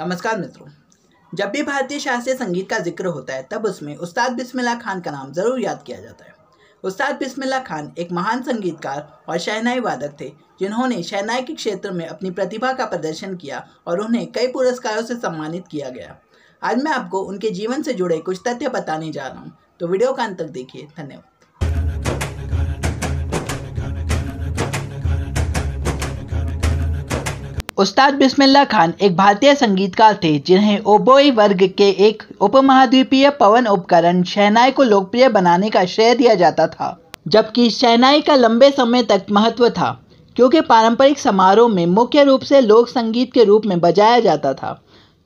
नमस्कार मित्रों जब भी भारतीय शास्त्रीय संगीत का जिक्र होता है तब उसमें उस्ताद बिस्मिल्ला खान का नाम ज़रूर याद किया जाता है उस्ताद बिस्मिल्ला खान एक महान संगीतकार और शहनाई वादक थे जिन्होंने शहनाई के क्षेत्र में अपनी प्रतिभा का प्रदर्शन किया और उन्हें कई पुरस्कारों से सम्मानित किया गया आज मैं आपको उनके जीवन से जुड़े कुछ तथ्य बताने जा रहा हूँ तो वीडियो का अंत तक देखिए धन्यवाद उस्ताद बिस्मिल्ला खान एक भारतीय संगीतकार थे जिन्हें ओबोई वर्ग के एक उपमहाद्वीपीय पवन उपकरण शहनाई को लोकप्रिय बनाने का श्रेय दिया जाता था जबकि शहनाई का लंबे समय तक महत्व था क्योंकि पारंपरिक समारोह में मुख्य रूप से लोक संगीत के रूप में बजाया जाता था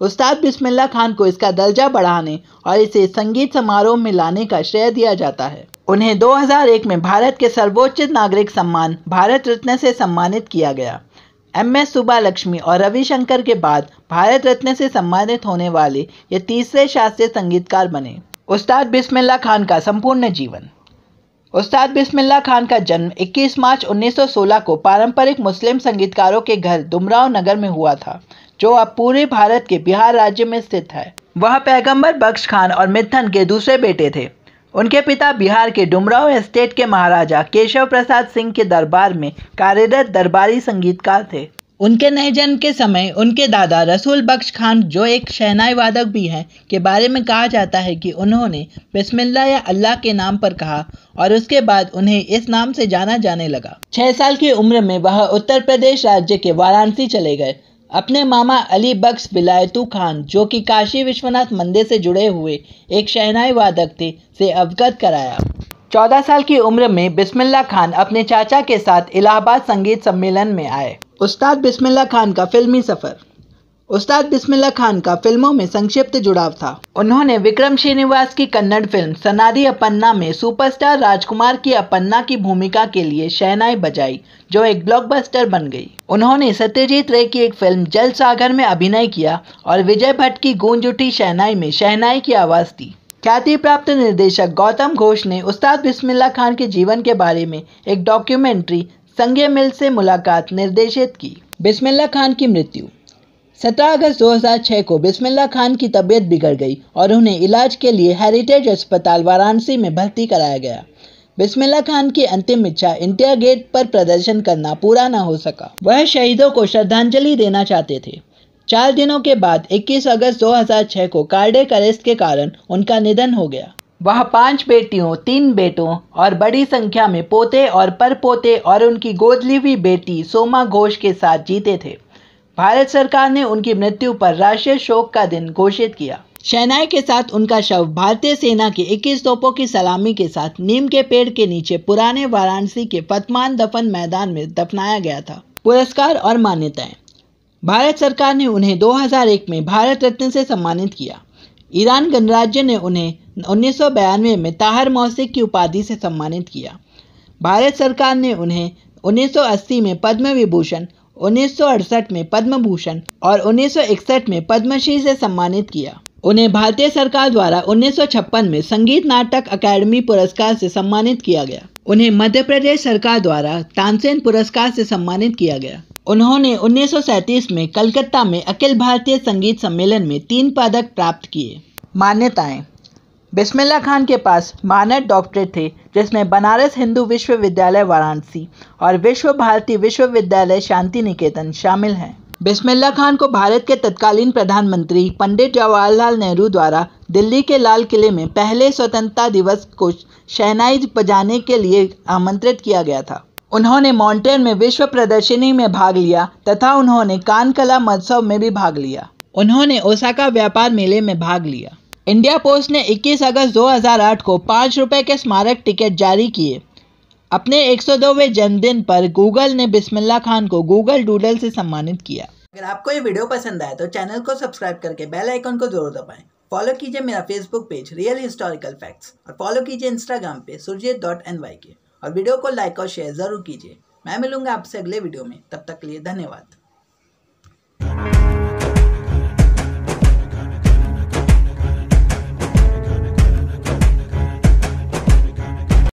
उस्ताद बिस्मिल्ला खान को इसका दर्जा बढ़ाने और इसे संगीत समारोह में लाने का श्रेय दिया जाता है उन्हें 2001 में भारत के सर्वोच्च नागरिक सम्मान भारत रत्न से सम्मानित किया गया एम एस सुबा लक्ष्मी और रविशंकर के बाद भारत रत्न से सम्मानित होने वाले ये तीसरे शास्त्रीय संगीतकार बने उस्ताद बिस्मिल्ला खान का संपूर्ण जीवन उस्ताद बिस्मिल्ला खान का जन्म 21 मार्च 1916 को पारंपरिक मुस्लिम संगीतकारों के घर दुमराव नगर में हुआ था जो अब पूरे भारत के बिहार राज्य में स्थित है वह पैगंबर बख्श खान और मिथन के दूसरे बेटे थे उनके पिता बिहार के डुमराव एस्टेट के महाराजा केशव प्रसाद सिंह के दरबार में कार्यरत दरबारी संगीतकार थे उनके नए जन्म के समय उनके दादा रसूल बख्श खान जो एक शहनाई वादक भी हैं के बारे में कहा जाता है कि उन्होंने बिस्मिल्ला या अल्लाह के नाम पर कहा और उसके बाद उन्हें इस नाम से जाना जाने लगा छह साल की उम्र में वह उत्तर प्रदेश राज्य के वाराणसी चले गए अपने मामा अली बख्श बिलायतू खान जो कि काशी विश्वनाथ मंदिर से जुड़े हुए एक शहनाई वादक थे से अवगत कराया चौदह साल की उम्र में बिस्मिल्ला खान अपने चाचा के साथ इलाहाबाद संगीत सम्मेलन में आए उस्ताद बिस्मिल्ला खान का फिल्मी सफ़र उस्ताद बिस्मिल्ला खान का फिल्मों में संक्षिप्त जुड़ाव था उन्होंने विक्रम श्रीनिवास की कन्नड़ फिल्म सनादी अपन्ना में सुपरस्टार राजकुमार की अपन्ना की भूमिका के लिए शहनाई बजाई जो एक ब्लॉकबस्टर बन गई उन्होंने सत्यजीत रे की एक फिल्म जल सागर में अभिनय किया और विजय भट्ट की गूंज उठी शहनाई में शहनाई की आवाज़ दी ख्याति प्राप्त निर्देशक गौतम घोष ने उस्ताद बिस्मिल्ला खान के जीवन के बारे में एक डॉक्यूमेंट्री संगे मिल से मुलाकात निर्देशित की बिस्मिल्ला खान की मृत्यु सत्रह अगस्त 2006 को बिस्मिल्ला खान की तबीयत बिगड़ गई और उन्हें इलाज के लिए हेरिटेज अस्पताल वाराणसी में भर्ती कराया गया बिस्मिल्ला खान की अंतिम इच्छा इंडिया गेट पर प्रदर्शन करना पूरा न हो सका वह शहीदों को श्रद्धांजलि देना चाहते थे चार दिनों के बाद 21 अगस्त 2006 को कार्डे अरेस्ट के कारण उनका निधन हो गया वह पांच बेटियों तीन बेटों और बड़ी संख्या में पोते और परपोते और उनकी गोदली हुई बेटी सोमा घोष के साथ जीते थे भारत सरकार ने उनकी मृत्यु पर राष्ट्रीय शोक का दिन घोषित किया शहनाई के साथ उनका शव भारतीय सेना के 21 तोपों की सलामी के साथ नीम के पेड़ के नीचे पुराने वाराणसी के पतमान दफन मैदान में दफनाया गया था पुरस्कार और मान्यताएं भारत सरकार ने उन्हें 2001 में भारत रत्न से सम्मानित किया ईरान गणराज्य ने उन्हें उन्नीस में ताहर मौसिक की उपाधि से सम्मानित किया भारत सरकार ने उन्हें 1980 में पद्म विभूषण उन्नीस में पद्म भूषण और उन्नीस में पद्मश्री से सम्मानित किया उन्हें भारतीय सरकार द्वारा 1956 में संगीत नाटक अकादमी पुरस्कार से सम्मानित किया गया उन्हें मध्य प्रदेश सरकार द्वारा तानसेन पुरस्कार से सम्मानित किया गया उन्होंने 1937 में कलकत्ता में अखिल भारतीय संगीत सम्मेलन में तीन पदक प्राप्त किए मान्यताएं बिस्मिल्ला खान के पास मानर डॉक्टरेट थे जिसमें बनारस हिंदू विश्वविद्यालय वाराणसी और विश्व भारती विश्वविद्यालय शांति निकेतन शामिल हैं बिस्मिल्ला खान को भारत के तत्कालीन प्रधानमंत्री पंडित जवाहरलाल नेहरू द्वारा दिल्ली के लाल किले में पहले स्वतंत्रता दिवस को शहनाई बजाने के लिए आमंत्रित किया गया था उन्होंने माउंटेन में विश्व प्रदर्शनी में भाग लिया तथा उन्होंने कान कला महोत्सव में भी भाग लिया उन्होंने ओसाका व्यापार मेले में भाग लिया इंडिया पोस्ट ने 21 अगस्त 2008 को पाँच रुपये के स्मारक टिकट जारी किए अपने 102वें जन्मदिन पर गूगल ने बिस्मिल्ला खान को गूगल डूडल से सम्मानित किया अगर आपको ये वीडियो पसंद आए तो चैनल को सब्सक्राइब करके बेल आइकन को जरूर दबाएं फॉलो कीजिए मेरा Facebook page real historical facts और फॉलो कीजिए इंस्टाग्राम पे सुरजीत डॉट एन वाई के और वीडियो को लाइक और शेयर जरूर कीजिए मैं मिलूंगा आपसे अगले वीडियो में तब तक के लिए धन्यवाद